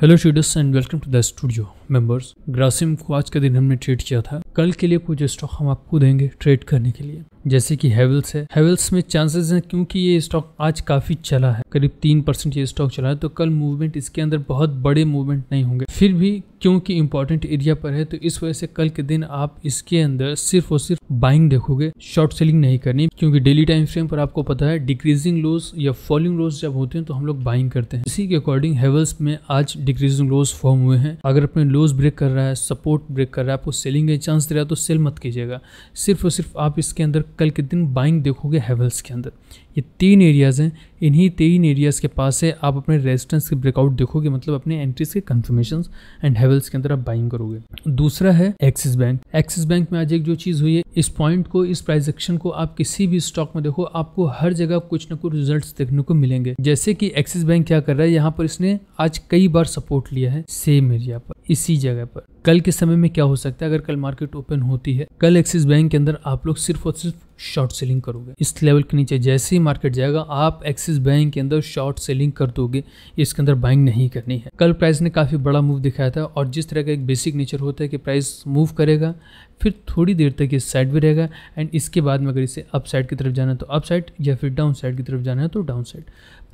hello students and welcome to the studio members Grasim को आज का दिन हमने ट्रीट किया था कल के लिए कुछ स्टॉक हम आपको देंगे ट्रेड करने के लिए जैसे कि हैवेल्स है हेवल्स में चांसेस हैं क्योंकि ये स्टॉक आज काफी चला है करीब तीन परसेंट ये स्टॉक चला है तो कल मूवमेंट इसके अंदर बहुत बड़े मूवमेंट नहीं होंगे फिर भी क्योंकि इंपॉर्टेंट एरिया पर है तो इस वजह से कल के दिन आप इसके अंदर सिर्फ और सिर्फ बाइंग देखोगे शॉर्ट सेलिंग नहीं करनी क्योंकि डेली टाइम फ्रेम पर आपको पता है डिक्रीजिंग लोस या फॉलिंग लोस जब होते हैं तो हम लोग बाइंग करते हैं इसी के अकॉर्डिंग हेवल्स में आज डिक्रीजिंग लोस फॉर्म हुए हैं अगर अपने लोस ब्रेक कर रहा है सपोर्ट ब्रेक कर रहा है आपको सेलिंग के चांस चांस दे रहा है तो सेल मत कीजिएगा सिर्फ और सिर्फ आप इसके अंदर कल के दिन बाइंग देखोगे हेवल्स के अंदर ये तीन एरियाज़ हैं इन्हीं तीन एरियाज़ के पास है आप अपने रेजिस्टेंस के ब्रेकआउट देखोगे मतलब अपने एंट्रीज के कन्फर्मेशन एंड हेवल्स के अंदर आप बाइंग करोगे दूसरा है एक्सिस बैंक एक्सिस बैंक में आज एक जो चीज़ हुई है इस पॉइंट को इस प्राइस एक्शन को आप किसी भी स्टॉक में देखो आपको हर जगह कुछ ना कुछ रिजल्ट देखने को मिलेंगे जैसे कि एक्सिस बैंक क्या कर रहा है यहाँ पर इसने आज कई बार सपोर्ट लिया है सेम एरिया पर इसी जगह पर कल के समय में क्या हो सकता है अगर कल मार्केट ओपन होती है कल एक्सिस बैंक के अंदर आप लोग सिर्फ और सिर्फ शॉर्ट सेलिंग करोगे इस लेवल के नीचे जैसे ही मार्केट जाएगा आप एक्सिस बैंक के अंदर शॉर्ट सेलिंग कर दोगे इसके अंदर बाइंग नहीं करनी है कल प्राइस ने काफ़ी बड़ा मूव दिखाया था और जिस तरह का एक बेसिक नेचर होता है कि प्राइस मूव करेगा फिर थोड़ी देर तक इस साइड भी रहेगा एंड इसके बाद में अगर इसे अप साइड की तरफ जाना है तो अप साइड या फिर डाउन साइड की तरफ जाना है तो डाउन साइड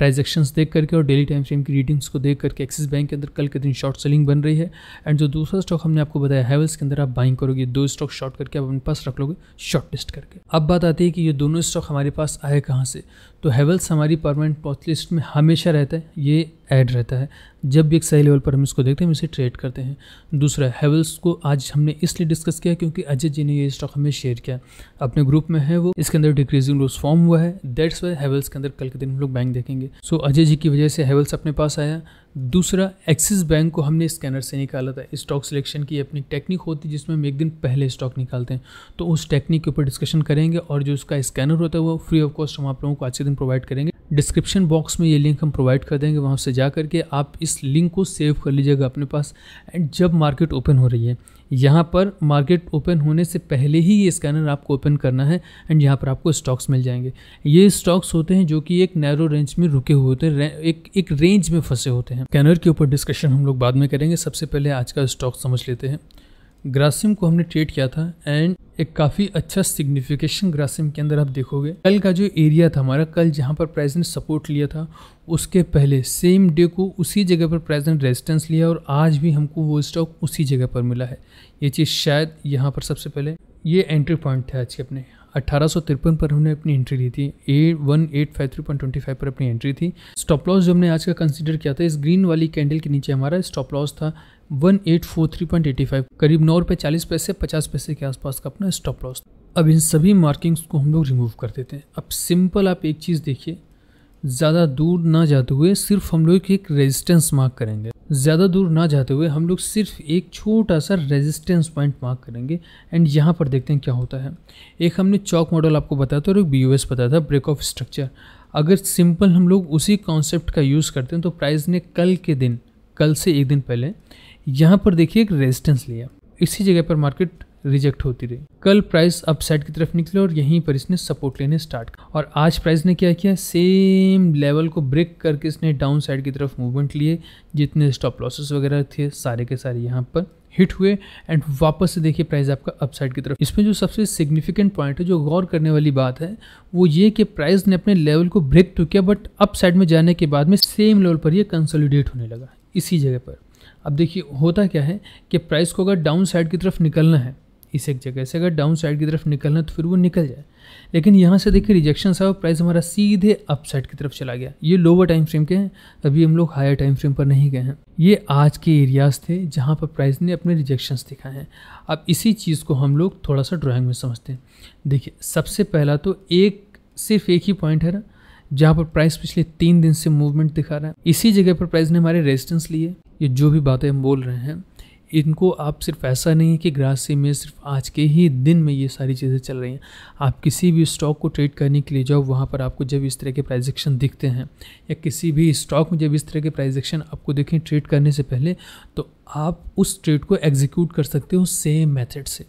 ट्रांजेक्शन देख करके और डेली टाइम फ्रेम की रीडिंग्स को देख करके एक्सिस बैंक के अंदर कल के दिन शॉर्ट सेलिंग बन रही है एंड जो दूसरा स्टॉक हमने आपको बताया हैवल्स के अंदर आप बाइंग करोगे दो स्टॉक शॉर्ट करके आप अपने पास रख लोगे शॉर्ट लिस्ट करके अब बात आती है कि ये दोनों स्टॉक हमारे पास आए कहाँ से तो हेवल्स हमारी परमानेंट पॉच लिस्ट में हमेशा रहता है ये ऐड रहता है जब भी एक सही लेवल पर हम इसको देखते हैं हम इसे ट्रेड करते हैं दूसरा हेवल्स को आज हमने इसलिए डिस्कस किया क्योंकि अजय जी ने ये स्टॉक हमें शेयर किया अपने ग्रुप में है वो इसके अंदर डिक्रीजिंग रोज फॉर्म हुआ है दैट्स वाई हेवल्स के अंदर कल के दिन हम लोग बैंक देखेंगे सो अजय जी की वजह से हेवल्स अपने पास आया दूसरा एक्सिस बैंक को हमने स्कैनर से निकाला था स्टॉक सिलेक्शन की अपनी टेक्निक होती है जिसमें हम एक दिन पहले स्टॉक निकालते हैं तो उस टेक्निक के ऊपर डिस्कशन करेंगे और जो उसका स्कैनर होता है वो फ्री ऑफ कॉस्ट हम आप लोगों को आज के दिन प्रोवाइड करेंगे डिस्क्रिप्शन बॉक्स में ये लिंक हम प्रोवाइड कर देंगे वहाँ से जा करके आप इस लिंक को सेव कर लीजिएगा अपने पास एंड जब मार्केट ओपन हो रही है यहाँ पर मार्केट ओपन होने से पहले ही ये स्कैनर आपको ओपन करना है एंड यहाँ पर आपको स्टॉक्स मिल जाएंगे ये स्टॉक्स होते हैं जो कि एक नैरो रेंज में रुके हुए होते हैं एक एक रेंज में फंसे होते हैं स्कैनर के ऊपर डिस्कशन हम लोग बाद में करेंगे सबसे पहले आज का स्टॉक समझ लेते हैं ग्रासिम को हमने ट्रेड किया था एंड एक काफ़ी अच्छा सिग्निफिकेशन ग्रासिम के अंदर आप देखोगे कल का जो एरिया था हमारा कल जहाँ पर प्राइस ने सपोर्ट लिया था उसके पहले सेम डे को उसी जगह पर प्राइस ने रेजिस्टेंस लिया और आज भी हमको वो स्टॉक उसी जगह पर मिला है ये चीज़ शायद यहाँ पर सबसे पहले ये एंट्री पॉइंट थे आज के अपने अट्ठारह पर हमने अपनी एंट्री ली थी a one eight five three point twenty five पर अपनी एंट्री थी स्टॉप लॉस जो हमने आज का कंसिडर किया था इस ग्रीन वाली कैंडल के नीचे हमारा स्टॉप लॉस था one eight four three point eighty five करीब नौ रुपये चालीस पैसे पचास पैसे के आसपास का अपना स्टॉप लॉस अब इन सभी मार्किंग्स को हम लोग रिमूव कर देते हैं अब सिंपल आप एक चीज़ देखिए ज़्यादा दूर ना जाते हुए सिर्फ हम लोग एक रेजिस्टेंस मार्क करेंगे ज़्यादा दूर ना जाते हुए हम लोग सिर्फ एक छोटा सा रेजिस्टेंस पॉइंट मार्क करेंगे एंड यहाँ पर देखते हैं क्या होता है एक हमने चौक मॉडल आपको बताया था और एक बी बताया था ब्रेक ऑफ स्ट्रक्चर अगर सिंपल हम लोग उसी कॉन्सेप्ट का यूज़ करते हैं तो प्राइस ने कल के दिन कल से एक दिन पहले यहाँ पर देखिए एक रेजिस्टेंस लिया इसी जगह पर मार्केट रिजेक्ट होती रही कल प्राइस अपसाइड की तरफ निकले और यहीं पर इसने सपोर्ट लेने स्टार्ट किया और आज प्राइस ने क्या किया सेम लेवल को ब्रेक करके इसने डाउन साइड की तरफ मूवमेंट लिए जितने स्टॉप लॉसेस वगैरह थे सारे के सारे यहाँ पर हिट हुए एंड वापस से देखिए प्राइस आपका अपसाइड की तरफ इसमें जो सबसे सिग्निफिकेंट पॉइंट है जो गौर करने वाली बात है वो ये कि प्राइस ने अपने लेवल को ब्रेक तो किया बट अपसाइड में जाने के बाद में सेम लेवल पर ये कंसोलिडेट होने लगा इसी जगह पर अब देखिए होता क्या है कि प्राइस को अगर डाउन साइड की तरफ निकलना है इस एक जगह से अगर डाउन साइड की तरफ निकलना तो फिर वो निकल जाए लेकिन यहाँ से देखिए रिजेक्शन साहब प्राइस हमारा सीधे अप साइड की तरफ चला गया ये लोअर टाइम फ्रेम के हैं अभी हम लोग हायर टाइम फ्रेम पर नहीं गए हैं ये आज के एरियाज थे जहाँ पर प्राइस ने अपने रिजेक्शन दिखाए हैं अब इसी चीज़ को हम लोग थोड़ा सा ड्राॅइंग में समझते हैं देखिए सबसे पहला तो एक सिर्फ एक ही पॉइंट है जहाँ पर प्राइस पिछले तीन दिन से मूवमेंट दिखा रहा है इसी जगह पर प्राइस ने हमारे रेजिस्टेंस लिए ये जो भी बातें हम बोल रहे हैं इनको आप सिर्फ ऐसा नहीं है कि ग्रास में सिर्फ आज के ही दिन में ये सारी चीज़ें चल रही हैं आप किसी भी स्टॉक को ट्रेड करने के लिए जाओ वहाँ पर आपको जब इस तरह के प्राइजेक्शन दिखते हैं या किसी भी स्टॉक में जब इस तरह के प्राइजेक्शन आपको देखें ट्रेड करने से पहले तो आप उस ट्रेड को एग्जीक्यूट कर सकते हो सेम मेथड से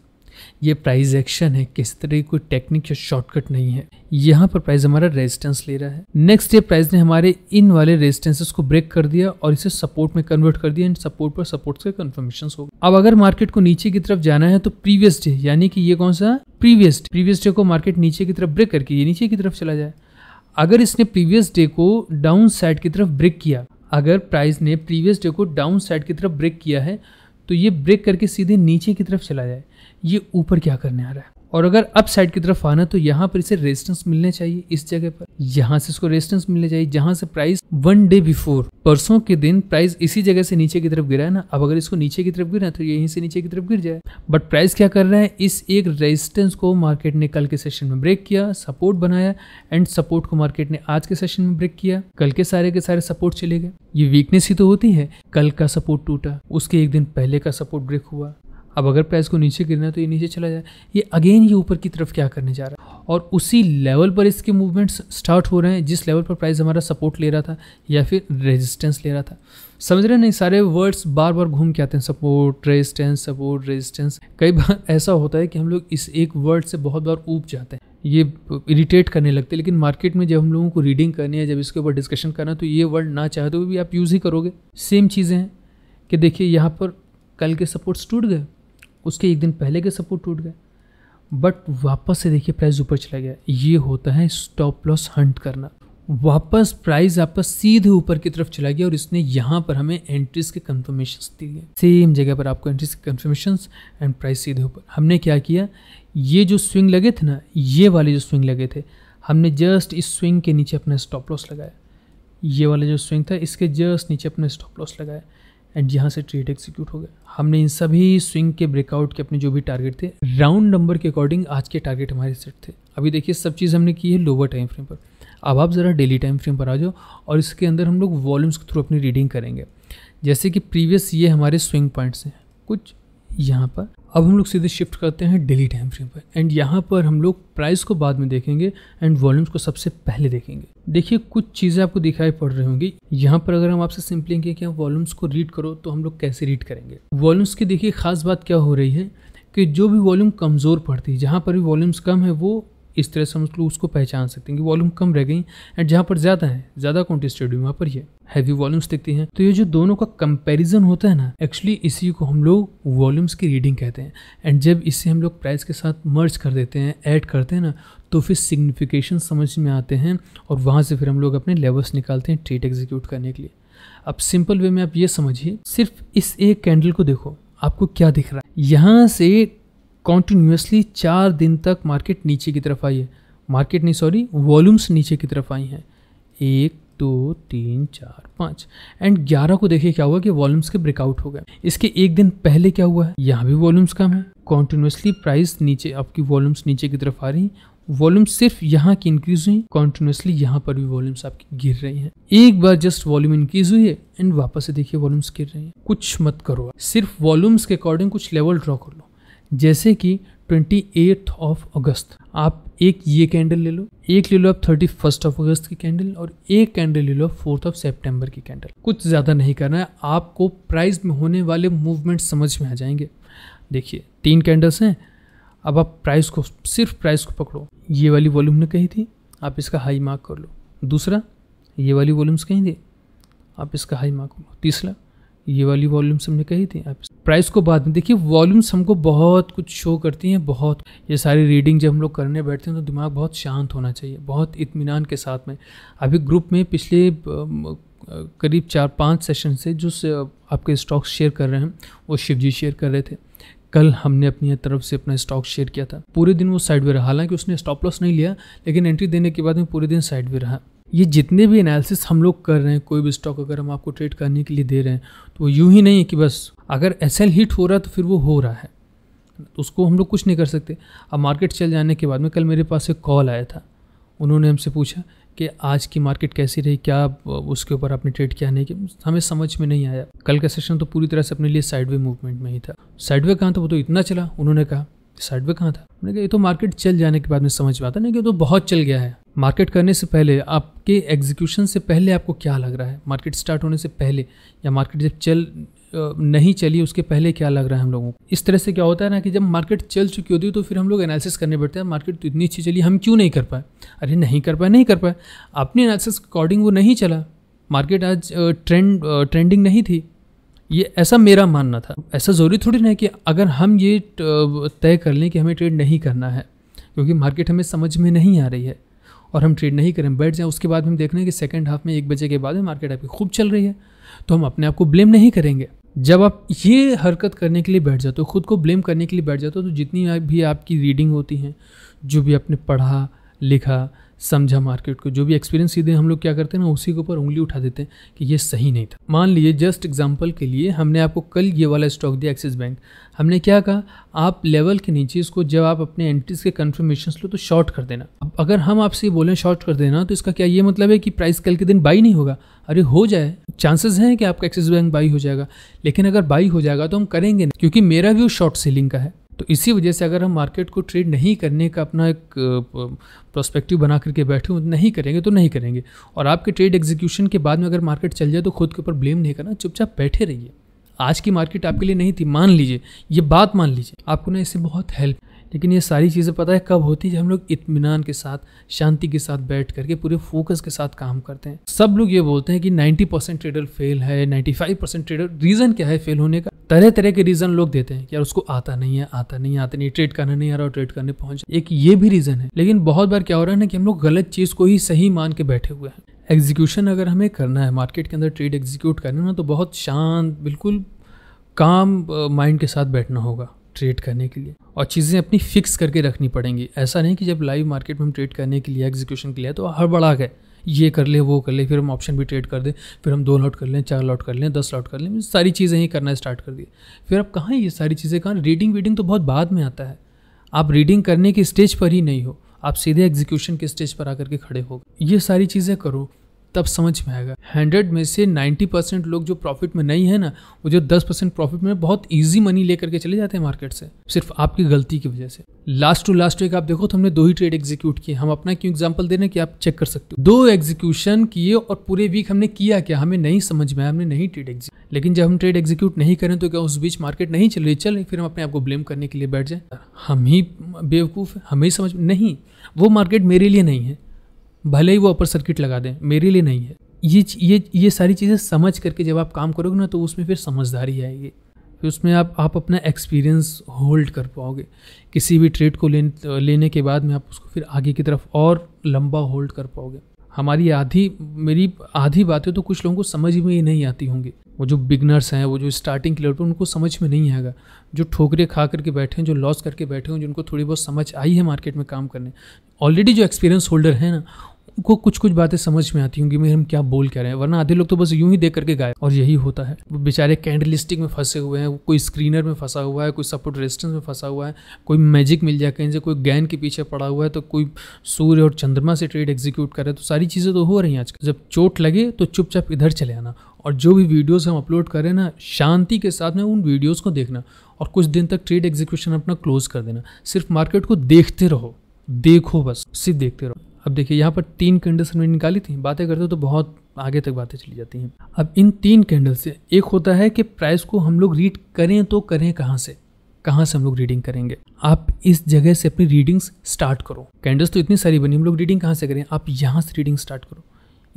ये प्राइस एक्शन है किस तरह की कोई टेक्निक या शॉर्टकट नहीं है यहाँ पर प्राइस हमारा रेजिस्टेंस ले रहा है नेक्स्ट डे प्राइस ने हमारे इन वाले रेजिस्टेंसेस को ब्रेक कर दिया और इसे सपोर्ट में कन्वर्ट कर दिया एंड सपोर्ट पर सपोर्ट से कन्फर्मेशन हो अब अगर मार्केट को नीचे की तरफ जाना है तो प्रीवियस डे यानी कि ये कौन सा प्रीवियस डे प्रीवियस डे को मार्केट नीचे की तरफ ब्रेक करके ये नीचे की तरफ चला जाए अगर इसने प्रीवियस डे को डाउन साइड की तरफ ब्रेक किया अगर प्राइस ने प्रीवियस डे को डाउन साइड की तरफ ब्रेक किया है तो ये ब्रेक करके सीधे नीचे की तरफ चला जाए ये ऊपर क्या करने आ रहा है और अगर अप साइड की तरफ आना तो यहाँ पर इसे रेजिस्टेंस मिलने चाहिए इस जगह पर यहाँ से इसको रेजिस्टेंस मिलने चाहिए जहाँ से प्राइस वन डे बिफोर परसों के दिन प्राइस इसी जगह से नीचे की तरफ गिरा है ना अब अगर इसको नीचे की तरफ गिरा तो यहीं से नीचे की तरफ गिर जाए बट प्राइस क्या कर रहा है इस एक रेजिस्टेंस को मार्केट ने कल के सेशन में ब्रेक किया सपोर्ट बनाया एंड सपोर्ट को मार्केट ने आज के सेशन में ब्रेक किया कल के सारे के सारे सपोर्ट चले गए ये वीकनेस ही तो होती है कल का सपोर्ट टूटा उसके एक दिन पहले का सपोर्ट ब्रेक हुआ अब अगर प्राइस को नीचे गिरना है तो ये नीचे चला जाए ये अगेन ये ऊपर की तरफ क्या करने जा रहा है और उसी लेवल पर इसके मूवमेंट्स स्टार्ट हो रहे हैं जिस लेवल पर प्राइस हमारा सपोर्ट ले रहा था या फिर रेजिस्टेंस ले रहा था समझ रहे नहीं सारे वर्ड्स बार बार घूम के आते हैं सपोर्ट रेजिस्टेंस सपोर्ट रेजिस्टेंस कई बार ऐसा होता है कि हम लोग इस एक वर्ड से बहुत बार ऊब जाते हैं ये इरिटेट करने लगते हैं लेकिन मार्केट में जब हम लोगों को रीडिंग करनी है जब इसके ऊपर डिस्कशन करना है तो ये वर्ड ना चाहते तो भी आप यूज़ ही करोगे सेम चीज़ें हैं कि देखिए यहाँ पर कल के सपोर्ट्स टूट गए उसके एक दिन पहले के सपोर्ट टूट गए बट वापस से देखिए प्राइस ऊपर चला गया ये होता है स्टॉप लॉस हंट करना वापस प्राइस आपका सीधे ऊपर की तरफ चला गया और इसने यहाँ पर हमें एंट्रीज के दी दिए सेम जगह पर आपको एंट्रीज के कन्फर्मेशन एंड प्राइस सीधे ऊपर हमने क्या किया ये जो स्विंग लगे थे ना ये वाले जो स्विंग लगे थे हमने जस्ट इस स्विंग के नीचे अपना स्टॉप लॉस लगाया ये वाला जो स्विंग था इसके जस्ट नीचे अपना स्टॉप लॉस लगाया एंड यहाँ से ट्रेड एक्सिक्यूट हो गया हमने इन सभी स्विंग के ब्रेकआउट के अपने जो भी टारगेट थे राउंड नंबर के अकॉर्डिंग आज के टारगेट हमारे सेट थे अभी देखिए सब चीज़ हमने की है लोअर टाइम फ्रेम पर अब आप ज़रा डेली टाइम फ्रेम पर आ जाओ और इसके अंदर हम लोग वॉल्यूम्स के थ्रू अपनी रीडिंग करेंगे जैसे कि प्रीवियस ये हमारे स्विंग पॉइंट्स हैं कुछ यहाँ पर अब हम लोग सीधे शिफ्ट करते हैं डेली टाइम फ्रेम पर एंड यहाँ पर हम लोग प्राइस को बाद में देखेंगे एंड वॉल्यूम्स को सबसे पहले देखेंगे देखिए कुछ चीज़ें आपको दिखाई पड़ रही होंगी यहाँ पर अगर हम आपसे सिंपली कहें कि वॉल्यूम्स को रीड करो तो हम लोग कैसे रीड करेंगे वॉल्यूम्स की देखिए खास बात क्या हो रही है कि जो भी वॉल्यूम कमज़ोर पड़ती है जहाँ पर भी वॉल्यूम्स कम है वो इस तरह से हम लोग उसको पहचान सकते हैं कि वॉल्यूम कम रह गई एंड जहाँ पर ज़्यादा है ज़्यादा स्टेडियम वहाँ पर ये हैवी वॉल्यूम्स दिखती हैं तो ये जो दोनों का कंपैरिजन होता है ना एक्चुअली इसी को हम लोग वॉल्यूम्स की रीडिंग कहते हैं एंड जब इसे हम लोग प्राइस के साथ मर्ज कर देते हैं ऐड करते हैं ना तो फिर सिग्निफिकेशन समझ में आते हैं और वहाँ से फिर हम लोग अपने लेवल्स निकालते हैं ट्रेड एग्जीक्यूट करने के लिए अब सिंपल वे में आप ये समझिए सिर्फ इस एक कैंडल को देखो आपको क्या दिख रहा है यहाँ से कॉन्टीन्यूसली चार दिन तक मार्केट नीचे की तरफ आई है मार्केट नहीं सॉरी वॉल्यूम्स नीचे की तरफ आई हैं एक दो तीन चार पाँच एंड ग्यारह को देखिए क्या हुआ कि वॉल्यूम्स के ब्रेकआउट हो गए इसके एक दिन पहले क्या हुआ है यहाँ भी वॉल्यूम्स कम है कॉन्टीन्यूसली प्राइस नीचे आपकी वॉल्यूम्स नीचे की तरफ आ रही वॉल्यूम सिर्फ यहाँ की इंक्रीज हुई कॉन्टिन्यूसली यहाँ पर भी वॉल्यूम्स आपकी गिर रही हैं एक बार जस्ट वॉल्यूम इंक्रीज हुई है एंड वापस से देखिए वॉल्यूम्स गिर रहे हैं कुछ मत करो सिर्फ वॉल्यूम्स के अकॉर्डिंग कुछ लेवल ड्रॉ कर लो जैसे कि ट्वेंटी एट ऑफ अगस्त आप एक ये कैंडल ले लो एक ले लो आप थर्टी फर्स्ट ऑफ अगस्त की कैंडल और एक कैंडल ले लो आप फोर्थ ऑफ सेप्टेम्बर की कैंडल कुछ ज़्यादा नहीं करना है आपको प्राइस में होने वाले मूवमेंट समझ में आ जाएंगे देखिए तीन कैंडल्स हैं अब आप प्राइस को सिर्फ प्राइस को पकड़ो ये वाली वॉल्यूम ने कही थी आप इसका हाई मार्क कर लो दूसरा ये वाली वॉल्यूम्स कहीं थी आप इसका हाई मार्क कर लो तीसरा ये वाली वॉल्यूम्स हमने कही थी आप प्राइस को बाद में देखिए वॉल्यूम्स हमको बहुत कुछ शो करती हैं बहुत ये सारी रीडिंग जब हम लोग करने बैठते हैं तो दिमाग बहुत शांत होना चाहिए बहुत इत्मीनान के साथ में अभी ग्रुप में पिछले करीब चार पाँच सेशन से जो से आपके स्टॉक्स शेयर कर रहे हैं वो शिव जी शेयर कर रहे थे कल हमने अपनी तरफ से अपना स्टॉक शेयर किया था पूरे दिन वो साइड में रहा हालांकि उसने स्टॉप लॉस नहीं लिया लेकिन एंट्री देने के बाद में पूरे दिन साइड में रहा ये जितने भी एनालिसिस हम लोग कर रहे हैं कोई भी स्टॉक अगर हम आपको ट्रेड करने के लिए दे रहे हैं तो यूँ ही नहीं है कि बस अगर एस हिट हो रहा है तो फिर वो हो रहा है तो उसको हम लोग कुछ नहीं कर सकते अब मार्केट चल जाने के बाद में कल मेरे पास एक कॉल आया था उन्होंने हमसे पूछा कि आज की मार्केट कैसी रही क्या उसके ऊपर आपने ट्रेड किया नहीं कि हमें समझ में नहीं आया कल का सेशन तो पूरी तरह से अपने लिए साइडवे मूवमेंट में ही था साइडवे कहाँ था वो तो इतना चला उन्होंने कहा साइड पे कहाँ था मैंने कहा ये तो मार्केट चल जाने के बाद में समझ में आता नहीं कि तो बहुत चल गया है मार्केट करने से पहले आपके एग्जीक्यूशन से पहले आपको क्या लग रहा है मार्केट स्टार्ट होने से पहले या मार्केट जब चल नहीं चली उसके पहले क्या लग रहा है हम लोगों को इस तरह से क्या होता है ना कि जब मार्केट चल चुकी होती है तो फिर हम लोग एनालिसिस करने बैठते हैं मार्केट तो इतनी अच्छी चली हम क्यों नहीं कर पाए अरे नहीं कर पाए नहीं कर पाए अपने एनालिसिस अकॉर्डिंग वो नहीं चला मार्केट आज ट्रेंड ट्रेंडिंग नहीं थी ये ऐसा मेरा मानना था ऐसा ज़रूरी थोड़ी ना है कि अगर हम ये तय कर लें कि हमें ट्रेड नहीं करना है क्योंकि मार्केट हमें समझ में नहीं आ रही है और हम ट्रेड नहीं करें बैठ जाएं उसके बाद हम देख रहे हैं कि सेकेंड हाफ में एक बजे के बाद में मार्केट आपकी खूब चल रही है तो हम अपने आप को ब्लेम नहीं करेंगे जब आप ये हरकत करने के लिए बैठ जाते हो खुद को ब्लेम करने के लिए बैठ जाते हो तो जितनी भी आपकी रीडिंग होती हैं जो भी आपने पढ़ा लिखा समझा मार्केट को जो भी एक्सपीरियंस सीधे हम लोग क्या करते हैं ना उसी के ऊपर उंगली उठा देते हैं कि ये सही नहीं था मान लीजिए जस्ट एग्जाम्पल के लिए हमने आपको कल ये वाला स्टॉक दिया एक्सिस बैंक हमने क्या कहा आप लेवल के नीचे इसको जब आप अपने एंट्रीज के कन्फर्मेशन लो तो शॉर्ट कर देना अब अगर हम आपसे बोलें शॉर्ट कर देना तो इसका क्या ये मतलब है कि प्राइस कल के दिन बाई नहीं होगा अरे हो जाए चांसेस हैं कि आपका एक्सिस बैंक बाई हो जाएगा लेकिन अगर बाई हो जाएगा तो हम करेंगे क्योंकि मेरा व्यू शॉर्ट सेलिंग का है तो इसी वजह से अगर हम मार्केट को ट्रेड नहीं करने का अपना एक प्रोस्पेक्टिव बना करके बैठे नहीं करेंगे तो नहीं करेंगे और आपके ट्रेड एग्जीक्यूशन के बाद में अगर मार्केट चल जाए तो खुद के ऊपर ब्लेम नहीं करना चुपचाप बैठे रहिए आज की मार्केट आपके लिए नहीं थी मान लीजिए ये बात मान लीजिए आपको ना इससे बहुत हेल्प लेकिन ये सारी चीज़ें पता है कब होती है जब हम लोग इतमान के साथ शांति के साथ बैठ करके पूरे फोकस के साथ काम करते हैं सब लोग ये बोलते हैं कि 90 परसेंट ट्रेडर फेल है 95 परसेंट ट्रेडर रीज़न क्या है फेल होने का तरह तरह के रीज़न लोग देते हैं कि यार उसको आता नहीं है आता नहीं आता नहीं ट्रेड करना नहीं आ रहा ट्रेड करने पहुंच एक ये भी रीज़न है लेकिन बहुत बार क्या हो रहा है ना कि हम लोग गलत चीज़ को ही सही मान के बैठे हुए हैं एग्जीक्यूशन अगर हमें करना है मार्केट के अंदर ट्रेड एग्जीक्यूट करना है ना तो बहुत शांत बिल्कुल काम माइंड के साथ बैठना होगा ट्रेड करने के लिए और चीज़ें अपनी फिक्स करके रखनी पड़ेंगी ऐसा नहीं कि जब लाइव मार्केट में हम ट्रेड करने के लिए एग्जीक्यूशन के लिए तो हड़बड़ा गए ये कर ले वो कर ले फिर हम ऑप्शन भी ट्रेड कर दें फिर हम दो लॉट कर लें चार लॉट कर लें दस लॉट कर लें सारी चीज़ें ही करना स्टार्ट कर दिए फिर आप कहाँ ये सारी चीज़ें कहाँ रीडिंग वीडिंग तो बहुत बाद में आता है आप रीडिंग करने के स्टेज पर ही नहीं हो आप सीधे एग्जीक्यूशन के स्टेज पर आकर के खड़े हो ये सारी चीज़ें करो तब समझ में आएगा हंड्रेड में से नाइन्टी परसेंट लोग जो प्रॉफिट में नहीं है ना वो जो दस परसेंट प्रॉफिट में बहुत ईजी मनी लेकर के चले जाते हैं मार्केट से सिर्फ आपकी गलती की वजह से लास्ट टू लास्ट वीक आप देखो तो हमने दो ही ट्रेड एग्जीक्यूट किए हम अपना क्यों एग्जाम्पल दे रहे हैं कि आप चेक कर सकते हो दो एग्जीक्यूशन किए और पूरे वीक हमने किया क्या हमें नहीं समझ में हमने नहीं ट्रेड एग्जीक्यूट लेकिन जब हम ट्रेड एग्जीक्यूट नहीं करें तो क्या उस बीच मार्केट नहीं चल रही चल फिर हम अपने आप को ब्लेम करने के लिए बैठ जाए हम ही बेवकूफ़ है हमें समझ नहीं वो मार्केट मेरे लिए नहीं है भले ही वो अपर सर्किट लगा दें मेरे लिए नहीं है ये ये ये सारी चीज़ें समझ करके जब आप काम करोगे ना तो उसमें फिर समझदारी आएगी फिर उसमें आप आप अपना एक्सपीरियंस होल्ड कर पाओगे किसी भी ट्रेड को लेन, लेने के बाद में आप उसको फिर आगे की तरफ और लंबा होल्ड कर पाओगे हमारी आधी मेरी आधी बातें तो कुछ लोगों को समझ में ही नहीं आती होंगी वो जो बिगनर्स हैं वो जो स्टार्टिंग के लेवल पर उनको समझ में नहीं आएगा जो ठोकरे खा करके बैठे हैं जो लॉस करके बैठे हैं जिनको थोड़ी बहुत समझ आई है मार्केट में काम करने ऑलरेडी जो एक्सपीरियंस होल्डर हैं ना को कुछ कुछ बातें समझ में आती होंगी मैं हम क्या बोल कह रहे हैं वरना आधे लोग तो बस यूं ही देख करके गए और यही होता है वो बेचारे कैंडलिस्टिक में फंसे हुए हैं कोई स्क्रीनर में फंसा हुआ है कोई सपोर्ट रेजिस्टेंस में फंसा हुआ है कोई मैजिक मिल जाए कहीं से कोई गैन के पीछे पड़ा हुआ है तो कोई सूर्य और चंद्रमा से ट्रेड एग्जीक्यूट करे तो सारी चीज़ें तो हो रही हैं आजकल जब चोट लगे तो चुपचाप इधर चले आना और जो भी वीडियोस हम अपलोड करें ना शांति के साथ में उन वीडियोस को देखना और कुछ दिन तक ट्रेड एग्जीक्यूशन अपना क्लोज कर देना सिर्फ मार्केट को देखते रहो देखो बस सिर्फ देखते रहो अब देखिए यहाँ पर तीन कैंडल्स हमने निकाली थी बातें करते तो बहुत आगे तक बातें चली जाती हैं अब इन तीन कैंडल से एक होता है कि प्राइस को हम लोग रीड करें तो करें कहाँ से कहाँ से हम लोग रीडिंग करेंगे आप इस जगह से अपनी रीडिंग्स स्टार्ट करो कैंडल्स तो इतनी सारी बनी हम लोग रीडिंग कहाँ से करें आप यहाँ से रीडिंग स्टार्ट करो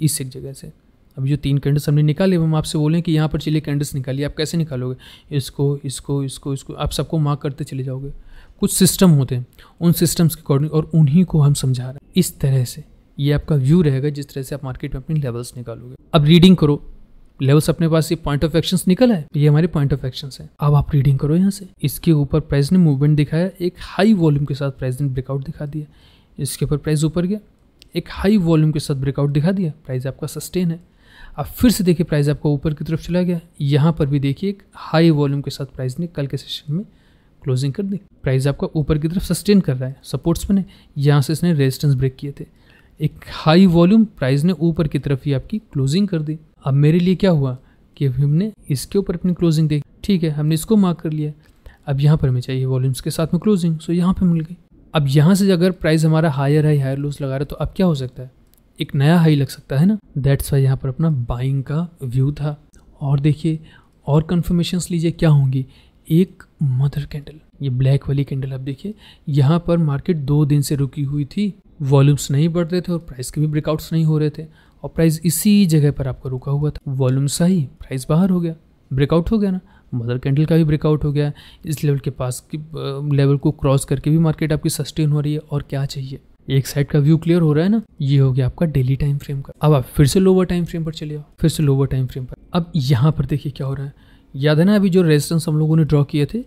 इस एक जगह से अभी जो तीन कैंडल्स हमने निकाले हम आपसे बोलें कि यहाँ पर चलिए कैंडल्स निकालिए आप कैसे निकालोगे इसको इसको इसको इसको आप सबको मार्क करते चले जाओगे कुछ सिस्टम होते हैं उन सिस्टम्स के अकॉर्डिंग और उन्हीं को हम समझा रहे हैं इस तरह से ये आपका व्यू रहेगा जिस तरह से आप मार्केट में अपनी लेवल्स निकालोगे अब रीडिंग करो लेवल्स अपने पास ये पॉइंट ऑफ एक्शंस निकल है ये हमारे पॉइंट ऑफ एक्शंस है अब आप रीडिंग करो यहाँ से इसके ऊपर प्राइस ने मूवमेंट दिखाया एक हाई वॉल्यूम के साथ प्राइस ने ब्रेकआउट दिखा दिया इसके ऊपर प्राइस ऊपर गया एक हाई वॉल्यूम के साथ ब्रेकआउट दिखा दिया प्राइस आपका सस्टेन है अब फिर से देखिए प्राइस आपका ऊपर की तरफ चला गया यहाँ पर भी देखिए एक हाई वॉल्यूम के साथ प्राइस ने कल के सेशन में क्लोजिंग कर दी प्राइस आपका ऊपर की तरफ सस्टेन कर रहा है सपोर्ट्स बने यहाँ से इसने रेजिस्टेंस ब्रेक किए थे एक हाई वॉल्यूम प्राइस ने ऊपर की तरफ ही आपकी क्लोजिंग कर दी अब मेरे लिए क्या हुआ कि अभी हमने इसके ऊपर अपनी क्लोजिंग देखी ठीक है हमने इसको मार्क कर लिया अब यहाँ पर हमें चाहिए वॉल्यूम्स के साथ में क्लोजिंग सो यहाँ पर मिल गई अब यहाँ से अगर प्राइस हमारा हायर है हायर लूज लगा रहा है तो अब क्या हो सकता है एक नया हाई लग सकता है ना दैट्स वाई यहाँ पर अपना बाइंग का व्यू था और देखिए और कन्फर्मेशंस लीजिए क्या होंगी एक मदर कैंडल ये ब्लैक वाली कैंडल आप देखिए यहाँ पर मार्केट दो दिन से रुकी हुई थी वॉल्यूम्स नहीं बढ़ रहे थे और प्राइस के भी ब्रेकआउट्स नहीं हो रहे थे और प्राइस इसी जगह पर आपका रुका हुआ था वॉल्यूम्स सही प्राइस बाहर हो गया ब्रेकआउट हो गया ना मदर कैंडल का भी ब्रेकआउट हो गया इस लेवल के पास की लेवल को क्रॉस करके भी मार्केट आपकी सस्टेन हो रही है और क्या चाहिए एक साइड का व्यू क्लियर हो रहा है ना ये हो गया आपका डेली टाइम फ्रेम का अब आप फिर से लोअर टाइम फ्रेम पर चले आओ फिर से लोअर टाइम फ्रेम पर अब यहाँ पर देखिए क्या हो रहा है याद है ना अभी जो रेजिस्टेंस हम लोगों ने ड्रॉ किए थे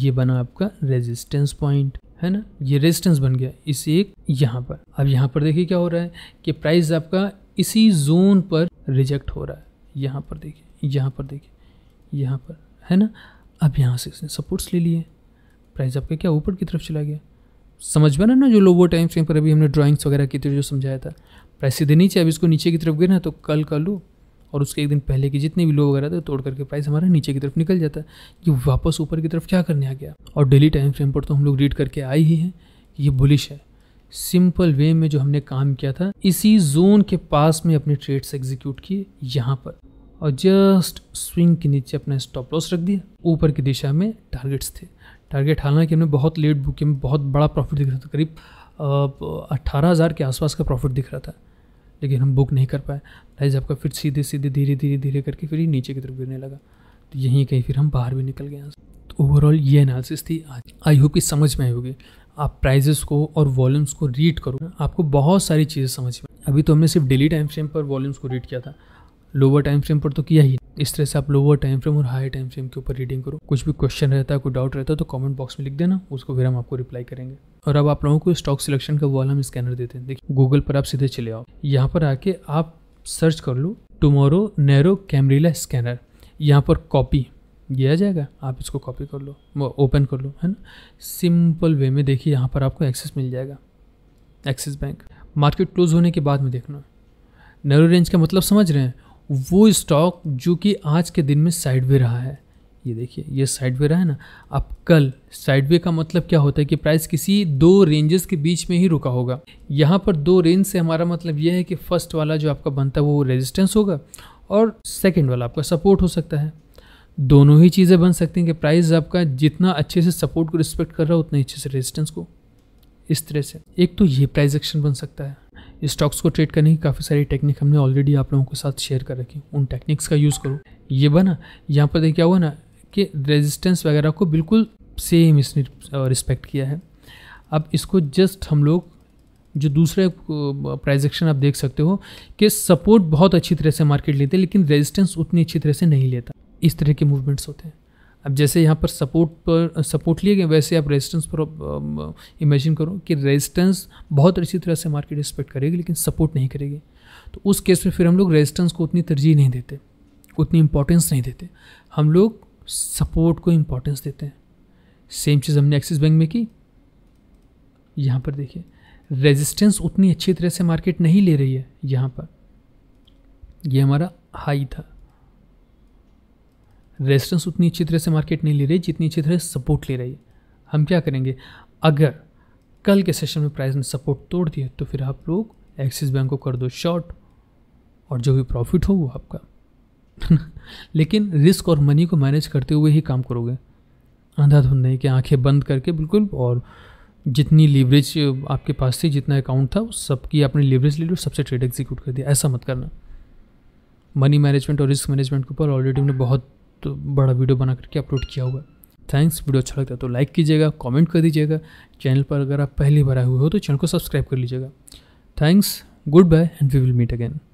ये बना आपका रेजिस्टेंस पॉइंट है ना ये रेजिस्टेंस बन गया इस एक यहाँ पर अब यहाँ पर देखिए क्या हो रहा है कि प्राइस आपका इसी जोन पर रिजेक्ट हो रहा है यहाँ पर देखिए यहाँ पर देखिए यहाँ पर है ना अब यहाँ से इसने सपोर्ट्स ले लिए प्राइस आपका क्या ऊपर की तरफ चला गया समझ में ना ना जो लोअर टाइम फ्रेम पर अभी हमने ड्राइंग्स वगैरह की थी जो समझाया था प्राइस सीधे नीचे अब इसको नीचे की तरफ ना तो कल कर लो और उसके एक दिन पहले के जितने भी लो वगैरह थे तोड़ करके प्राइस हमारा नीचे की तरफ निकल जाता है ये वापस ऊपर की तरफ क्या करने आ गया और डेली टाइम फ्रेम पर तो हम लोग रीड करके आई ही हैं ये बुलिश है सिंपल वे में जो हमने काम किया था इसी जोन के पास में अपने ट्रेड्स एग्जीक्यूट किए यहाँ पर और जस्ट स्विंग के नीचे अपना स्टॉप लॉस रख दिया ऊपर की दिशा में टारगेट्स थे टारगेट हालांकि हमने बहुत लेट बुक किया बहुत बड़ा प्रॉफिट दिख रहा था करीब अट्ठारह हज़ार के आसपास का प्रॉफिट दिख रहा था लेकिन हम बुक नहीं कर पाए प्राइस आपका फिर सीधे सीधे धीरे धीरे धीरे करके फिर ही नीचे की तरफ गिरने लगा तो यहीं कहीं फिर हम बाहर भी निकल गए यहाँ से तो ओवरऑल ये एनालिसिस थी आज आई होप कि समझ में आई होगी आप प्राइजेस को और वॉल्यूम्स को रीड करो आपको बहुत सारी चीज़ें समझ में अभी तो हमने सिर्फ डेली टाइम फ्रेम पर वॉल्यूम्स को रीड किया था लोअर टाइम फ्रेम पर तो किया ही इस तरह से आप लोअर टाइम फ्रेम और हाई टाइम फ्रेम के ऊपर रीडिंग करो कुछ भी क्वेश्चन रहता है कोई डाउट रहता है तो कमेंट बॉक्स में लिख देना उसको फिर हम आपको रिप्लाई करेंगे और अब आप लोगों को स्टॉक सिलेक्शन का वाला हम स्कैनर देते हैं देखिए गूगल पर आप सीधे चले आओ यहाँ पर आके आप सर्च कर लो टुमारो नैरो कैमरीला स्कैनर यहाँ पर कॉपी दिया जाएगा आप इसको कॉपी कर लो ओपन कर लो है ना सिंपल वे में देखिए यहाँ पर आपको एक्सेस मिल जाएगा एक्सिस बैंक मार्केट क्लोज होने के बाद में देखना नैरो रेंज का मतलब समझ रहे हैं वो स्टॉक जो कि आज के दिन में साइड वे रहा है ये देखिए ये साइड वे रहा है ना अब कल साइड वे का मतलब क्या होता है कि प्राइस किसी दो रेंजेस के बीच में ही रुका होगा यहाँ पर दो रेंज से हमारा मतलब ये है कि फर्स्ट वाला जो आपका बनता है वो रेजिस्टेंस होगा और सेकेंड वाला आपका सपोर्ट हो सकता है दोनों ही चीज़ें बन सकती हैं कि प्राइस आपका जितना अच्छे से सपोर्ट को रिस्पेक्ट कर रहा है उतना अच्छे से रेजिस्टेंस को इस तरह से एक तो ये प्राइस एक्शन बन सकता है स्टॉक्स को ट्रेड करने की काफ़ी सारी टेक्निक हमने ऑलरेडी आप लोगों के साथ शेयर कर रखी उन टेक्निक्स का यूज़ करो ये बना यहाँ पर देखिए क्या हुआ ना कि रेजिस्टेंस वगैरह को बिल्कुल सेम इसने रिस्पेक्ट किया है अब इसको जस्ट हम लोग जो दूसरे प्राइजेक्शन आप देख सकते हो कि सपोर्ट बहुत अच्छी तरह से मार्केट लेते हैं लेकिन रेजिस्टेंस उतनी अच्छी तरह से नहीं लेता इस तरह के मूवमेंट्स होते हैं अब जैसे यहाँ पर सपोर्ट पर सपोर्ट लिए गए वैसे आप रेजिस्टेंस पर इमेजिन करो कि रेजिस्टेंस बहुत अच्छी तरह से मार्केट रिस्पेक्ट करेगी लेकिन सपोर्ट नहीं करेगी तो उस केस में फिर हम लोग रेजिस्टेंस को उतनी तरजीह नहीं देते उतनी इंपॉर्टेंस नहीं देते हम लोग सपोर्ट को इम्पोर्टेंस देते हैं सेम चीज़ हमने एक्सिस बैंक में की यहाँ पर देखिए रेजिस्टेंस उतनी अच्छी तरह से मार्केट नहीं ले रही है यहाँ पर ये यह हमारा हाई था रेजिस्टेंस उतनी अच्छी तरह से मार्केट नहीं ले रही जितनी अच्छी तरह सपोर्ट ले रही है हम क्या करेंगे अगर कल के सेशन में प्राइस ने सपोर्ट तोड़ दिया तो फिर आप लोग एक्सिस बैंक को कर दो शॉर्ट और जो भी प्रॉफिट हो वो आपका लेकिन रिस्क और मनी को मैनेज करते हुए ही काम करोगे आंधा धुंध नहीं कि आंखें बंद करके बिल्कुल और जितनी लीवरेज आपके पास थी जितना अकाउंट था उस सबकी आपने लीवरेज ले लो सबसे ट्रेड एग्जीक्यूट कर दिया ऐसा मत करना मनी मैनेजमेंट और रिस्क मैनेजमेंट के ऊपर ऑलरेडी हमने बहुत तो बड़ा वीडियो बना करके अपलोड किया हुआ है थैंक्स वीडियो अच्छा लगता है तो लाइक कीजिएगा कमेंट कर दीजिएगा चैनल पर अगर आप पहली बार आए हुए हो तो चैनल को सब्सक्राइब कर लीजिएगा thanks goodbye and we will meet again